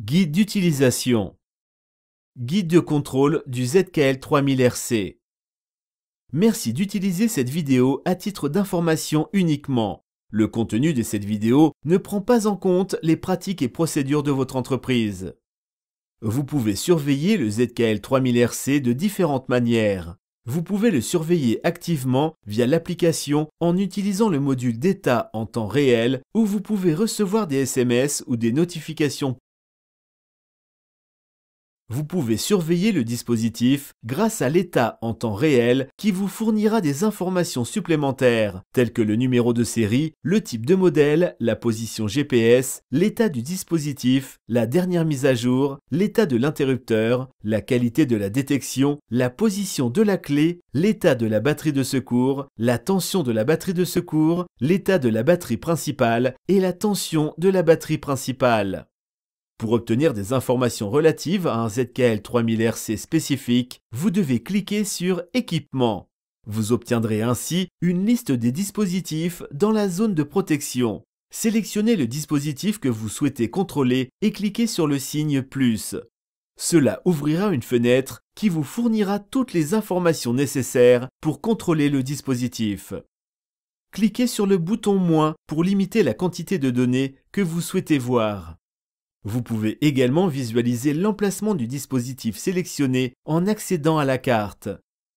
Guide d'utilisation. Guide de contrôle du ZKL 3000RC. Merci d'utiliser cette vidéo à titre d'information uniquement. Le contenu de cette vidéo ne prend pas en compte les pratiques et procédures de votre entreprise. Vous pouvez surveiller le ZKL 3000RC de différentes manières. Vous pouvez le surveiller activement via l'application en utilisant le module d'état en temps réel ou vous pouvez recevoir des SMS ou des notifications vous pouvez surveiller le dispositif grâce à l'état en temps réel qui vous fournira des informations supplémentaires telles que le numéro de série, le type de modèle, la position GPS, l'état du dispositif, la dernière mise à jour, l'état de l'interrupteur, la qualité de la détection, la position de la clé, l'état de la batterie de secours, la tension de la batterie de secours, l'état de la batterie principale et la tension de la batterie principale. Pour obtenir des informations relatives à un ZKL 3000RC spécifique, vous devez cliquer sur Équipement. Vous obtiendrez ainsi une liste des dispositifs dans la zone de protection. Sélectionnez le dispositif que vous souhaitez contrôler et cliquez sur le signe Plus. Cela ouvrira une fenêtre qui vous fournira toutes les informations nécessaires pour contrôler le dispositif. Cliquez sur le bouton moins pour limiter la quantité de données que vous souhaitez voir. Vous pouvez également visualiser l'emplacement du dispositif sélectionné en accédant à la carte.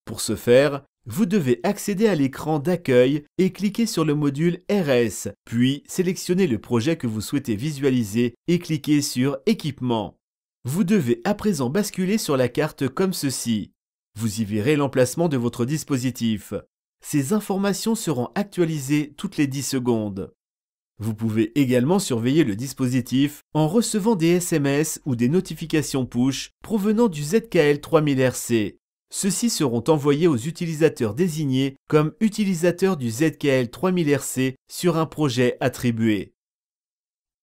Pour ce faire, vous devez accéder à l'écran d'accueil et cliquer sur le module RS, puis sélectionner le projet que vous souhaitez visualiser et cliquer sur Équipement. Vous devez à présent basculer sur la carte comme ceci. Vous y verrez l'emplacement de votre dispositif. Ces informations seront actualisées toutes les 10 secondes. Vous pouvez également surveiller le dispositif en recevant des SMS ou des notifications push provenant du ZKL 3000RC. Ceux-ci seront envoyés aux utilisateurs désignés comme utilisateurs du ZKL 3000RC sur un projet attribué.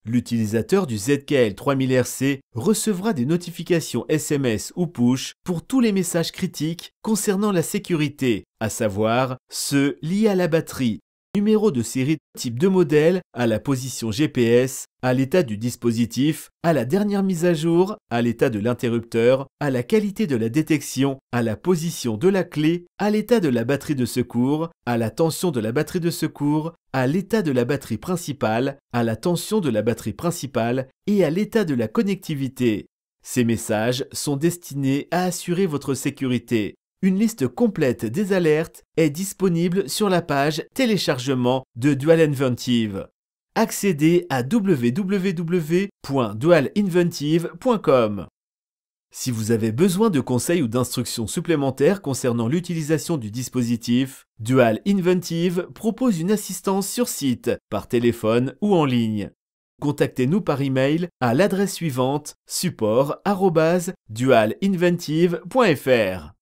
L'utilisateur du ZKL 3000RC recevra des notifications SMS ou push pour tous les messages critiques concernant la sécurité, à savoir ceux liés à la batterie, numéro de série type de modèle, à la position GPS, à l'état du dispositif, à la dernière mise à jour, à l'état de l'interrupteur, à la qualité de la détection, à la position de la clé, à l'état de la batterie de secours, à la tension de la batterie de secours, à l'état de la batterie principale, à la tension de la batterie principale et à l'état de la connectivité. Ces messages sont destinés à assurer votre sécurité. Une liste complète des alertes est disponible sur la page téléchargement de Dual Inventive. Accédez à www.dualinventive.com. Si vous avez besoin de conseils ou d'instructions supplémentaires concernant l'utilisation du dispositif, Dual Inventive propose une assistance sur site, par téléphone ou en ligne. Contactez-nous par email à l'adresse suivante support@dualinventive.fr.